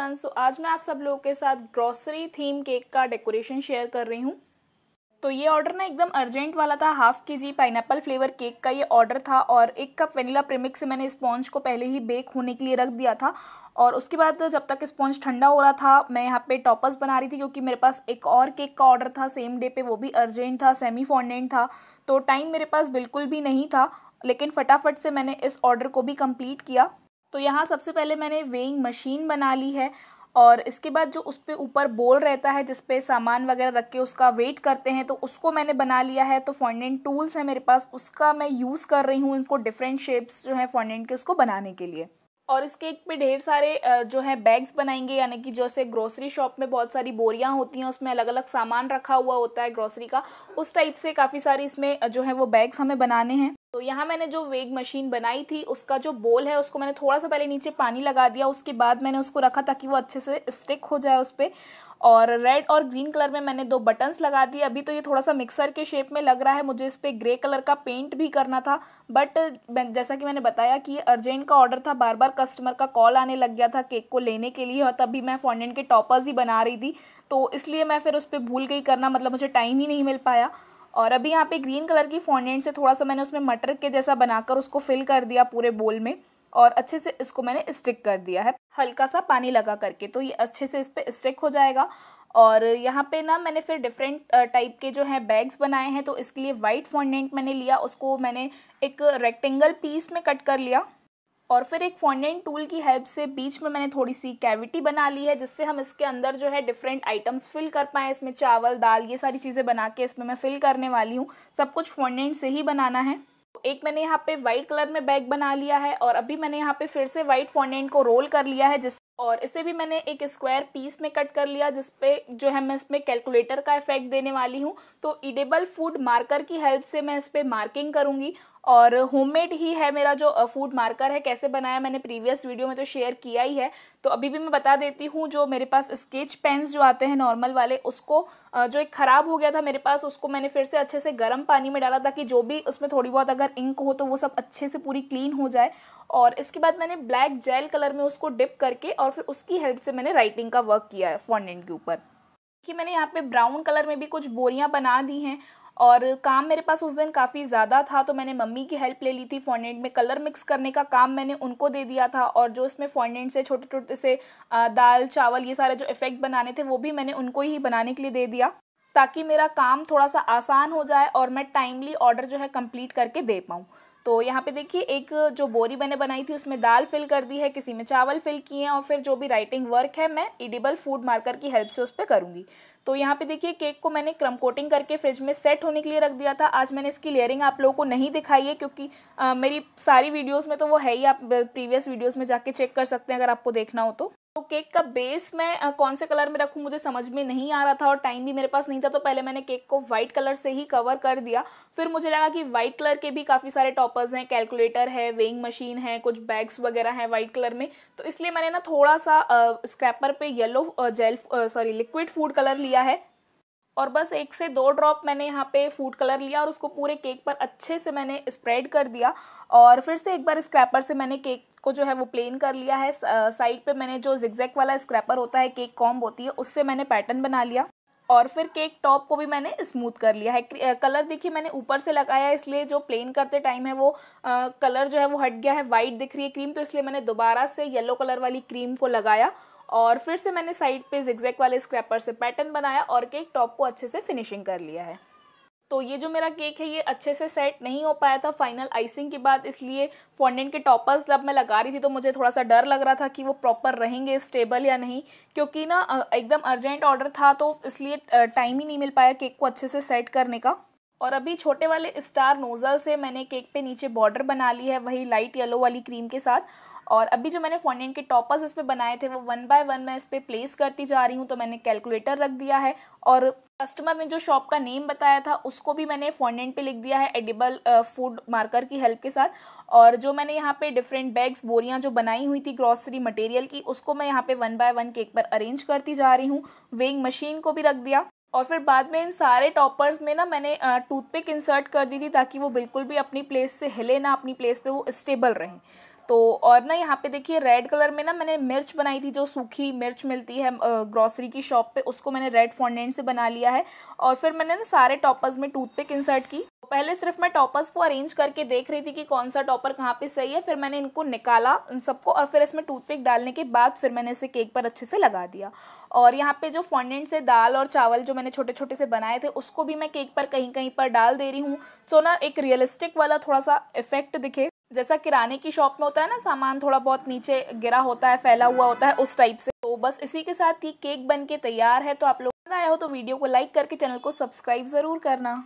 everyone so आज मैं आप सब लोगों के साथ ग्रॉसरी थीम केक का डेकोरेशन शेयर कर रही हूँ तो ये ऑर्डर ना एकदम अर्जेंट वाला था हाफ के जी पाइनएप्पल फ्लेवर केक का ये ऑर्डर था और एक कप वनीला प्रेमिक से मैंने स्पॉन्ज को पहले ही बेक होने के लिए रख दिया था और उसके बाद जब तक स्पॉन्ज ठंडा हो रहा था मैं यहाँ पे टॉपर्स बना रही थी क्योंकि मेरे पास एक और केक का ऑर्डर था सेम डे पे वो भी अर्जेंट था सेमी फॉन्डेंट था तो टाइम मेरे पास बिल्कुल भी नहीं था लेकिन फटाफट से मैंने इस ऑर्डर को भी कंप्लीट किया तो यहाँ सबसे पहले मैंने वेइंग मशीन बना ली है और इसके बाद जो उस पर ऊपर बोल रहता है जिसपे सामान वगैरह रख के उसका वेट करते हैं तो उसको मैंने बना लिया है तो फॉन्डेंट टूल्स है मेरे पास उसका मैं यूज़ कर रही हूँ इनको डिफरेंट शेप्स जो है फॉन्डेंट के उसको बनाने के लिए और इस केक पे ढेर सारे जो है बैग्स बनाएंगे यानी कि जैसे ग्रोसरी शॉप में बहुत सारी बोरियां होती हैं उसमें अलग अलग सामान रखा हुआ होता है ग्रोसरी का उस टाइप से काफ़ी सारी इसमें जो है वो बैग्स हमें बनाने हैं तो यहाँ मैंने जो वेग मशीन बनाई थी उसका जो बोल है उसको मैंने थोड़ा सा पहले नीचे पानी लगा दिया उसके बाद मैंने उसको रखा ताकि वो अच्छे से स्टिक हो जाए उस पर और रेड और ग्रीन कलर में मैंने दो बटन्स लगा दिए अभी तो ये थोड़ा सा मिक्सर के शेप में लग रहा है मुझे इस पर ग्रे कलर का पेंट भी करना था बट जैसा कि मैंने बताया कि अर्जेंट का ऑर्डर था बार बार कस्टमर का कॉल आने लग गया था केक को लेने के लिए और तभी मैं फॉन्डेंट के टॉपर्स ही बना रही थी तो इसलिए मैं फिर उस पर भूल गई करना मतलब मुझे टाइम ही नहीं मिल पाया और अभी यहाँ पे ग्रीन कलर की फॉन्डेंट से थोड़ा सा मैंने उसमें मटर के जैसा बनाकर उसको फिल कर दिया पूरे बोल में और अच्छे से इसको मैंने स्टिक कर दिया है हल्का सा पानी लगा करके तो ये अच्छे से इस पर स्टिक हो जाएगा और यहाँ पे ना मैंने फिर डिफरेंट टाइप के जो हैं बैग्स बनाए हैं तो इसके लिए वाइट फॉन्डेंट मैंने लिया उसको मैंने एक रेक्टेंगल पीस में कट कर लिया और फिर एक फॉन्डेंट टूल की हेल्प से बीच में मैंने थोड़ी सी कैविटी बना ली है जिससे हम इसके अंदर जो है डिफरेंट आइटम्स फिल कर पाएँ इसमें चावल दाल ये सारी चीज़ें बना के इसमें मैं फिल करने वाली हूँ सब कुछ फॉन्डेंट से ही बनाना है एक मैंने यहाँ पे व्हाइट कलर में बैग बना लिया है और अभी मैंने यहाँ पे फिर से व्हाइट फॉन्डेंट को रोल कर लिया है जिस और इसे भी मैंने एक स्क्वायर पीस में कट कर लिया जिसपे जो है मैं इसमें कैलकुलेटर का इफेक्ट देने वाली हूँ तो इडेबल फूड मार्कर की हेल्प से मैं इस पर मार्किंग करूँगी और होममेड ही है मेरा जो फूड मार्कर है कैसे बनाया मैंने प्रीवियस वीडियो में तो शेयर किया ही है तो अभी भी मैं बता देती हूँ जो मेरे पास स्केच पेन्स जो आते हैं नॉर्मल वाले उसको जो एक ख़राब हो गया था मेरे पास उसको मैंने फिर से अच्छे से गर्म पानी में डाला ताकि जो भी उसमें थोड़ी बहुत अगर इंक हो तो वो सब अच्छे से पूरी क्लीन हो जाए और इसके बाद मैंने ब्लैक जेल कलर में उसको डिप करके और फिर उसकी हेल्प से मैंने राइटिंग का वर्क किया है फॉन्डेंट के ऊपर कि मैंने यहाँ पे ब्राउन कलर में भी कुछ बोरियाँ बना दी हैं और काम मेरे पास उस दिन काफ़ी ज़्यादा था तो मैंने मम्मी की हेल्प ले ली थी फॉन्डेंट में कलर मिक्स करने का काम मैंने उनको दे दिया था और जो इसमें फॉर्नेट से छोटे छोटे से दाल चावल ये सारे जो इफ़ेक्ट बनाने थे वो भी मैंने उनको ही बनाने के लिए दे दिया ताकि मेरा काम थोड़ा सा आसान हो जाए और मैं टाइमली ऑर्डर जो है कंप्लीट करके दे पाऊँ तो यहाँ पे देखिए एक जो बोरी मैंने बनाई थी उसमें दाल फिल कर दी है किसी में चावल फिल किए हैं और फिर जो भी राइटिंग वर्क है मैं इडिबल फूड मार्कर की हेल्प से उस पर करूँगी तो यहाँ पे देखिए केक को मैंने क्रम कोटिंग करके फ्रिज में सेट होने के लिए रख दिया था आज मैंने इसकी लेयरिंग आप लोगों को नहीं दिखाई है क्योंकि आ, मेरी सारी वीडियोज़ में तो वो है ही आप प्रीवियस वीडियोज़ में जाके चेक कर सकते हैं अगर आपको देखना हो तो तो केक का बेस मैं कौन से कलर में रखूँ मुझे समझ में नहीं आ रहा था और टाइम भी मेरे पास नहीं था तो पहले मैंने केक को व्हाइट कलर से ही कवर कर दिया फिर मुझे लगा कि व्हाइट कलर के भी काफ़ी सारे टॉपर्स हैं कैलकुलेटर है वेइंग मशीन है कुछ बैग्स वगैरह हैं व्हाइट कलर में तो इसलिए मैंने ना थोड़ा सा स्क्रैपर पे yellow gel sorry liquid food colour लिया है और बस एक से दो ड्रॉप मैंने यहाँ पे फूड कलर लिया और उसको पूरे केक पर अच्छे से मैंने स्प्रेड कर दिया और फिर से एक बार स्क्रैपर से मैंने केक को जो है वो प्लेन कर लिया है साइड पे मैंने जो जिगजैक वाला स्क्रैपर होता है केक कॉम्ब होती है उससे मैंने पैटर्न बना लिया और फिर केक टॉप को भी मैंने स्मूथ कर लिया है कलर देखिए मैंने ऊपर से लगाया इसलिए जो प्लेन करते टाइम है वो आ, कलर जो है वो हट गया है वाइट दिख रही है क्रीम तो इसलिए मैंने दोबारा से येलो कलर वाली क्रीम को लगाया और फिर से मैंने साइड पे जिगजैक वाले स्क्रैपर से पैटर्न बनाया और केक टॉप को अच्छे से फिनिशिंग कर लिया है तो ये जो मेरा केक है ये अच्छे से सेट नहीं हो पाया था फाइनल आइसिंग के बाद इसलिए फॉन्डेंट के टॉपर्स जब मैं लगा रही थी तो मुझे थोड़ा सा डर लग रहा था कि वो प्रॉपर रहेंगे स्टेबल या नहीं क्योंकि ना एकदम अर्जेंट ऑर्डर था तो इसलिए टाइम ही नहीं मिल पाया केक को अच्छे से सेट करने का और अभी छोटे वाले स्टार नोज़ल से मैंने केक पे नीचे बॉर्डर बना ली है वही लाइट येलो वाली क्रीम के साथ और अभी जो मैंने फॉन्डेंट के टॉपर्स इस पर बनाए थे वो वन बाय वन मैं इस पर प्लेस करती जा रही हूँ तो मैंने कैलकुलेटर रख दिया है और कस्टमर ने जो शॉप का नेम बताया था उसको भी मैंने फॉन्डेंट पे लिख दिया है एडिबल फूड मार्कर की हेल्प के साथ और जो मैंने यहाँ पे डिफरेंट बैग्स बोरियाँ जो बनाई हुई थी ग्रॉसरी मटेरियल की उसको मैं यहाँ पे वन बाय वन केक पर अरेंज करती जा रही हूँ वेइंग मशीन को भी रख दिया और फिर बाद में इन सारे टॉपर्स में ना मैंने टूथपिक इंसर्ट कर दी थी ताकि वो बिल्कुल भी अपनी प्लेस से हिले ना अपनी प्लेस पे वो स्टेबल रहें तो और ना यहाँ पे देखिए रेड कलर में ना मैंने मिर्च बनाई थी जो सूखी मिर्च मिलती है ग्रॉसरी की शॉप पे उसको मैंने रेड फॉन्डेंट से बना लिया है और फिर मैंने ना सारे टॉपर्स में टूथपिक इंसर्ट की पहले सिर्फ मैं टॉपर्स को अरेंज करके देख रही थी कि कौन सा टॉपर कहाँ पे सही है फिर मैंने इनको निकाला इन सबको और फिर इसमें टूथपिक डालने के बाद फिर मैंने इसे केक पर अच्छे से लगा दिया और यहाँ पे जो फॉन्डेंट से दाल और चावल जो मैंने छोटे छोटे से बनाए थे उसको भी मैं केक पर कहीं कहीं पर डाल दे रही हूँ सो ना एक रियलिस्टिक वाला थोड़ा सा इफेक्ट दिखे जैसा किराने की शॉप में होता है ना सामान थोड़ा बहुत नीचे गिरा होता है फैला हुआ होता है उस टाइप से तो बस इसी के साथ ही केक बन के तैयार है तो आप लोग आया हो तो वीडियो को लाइक करके चैनल को सब्सक्राइब ज़रूर करना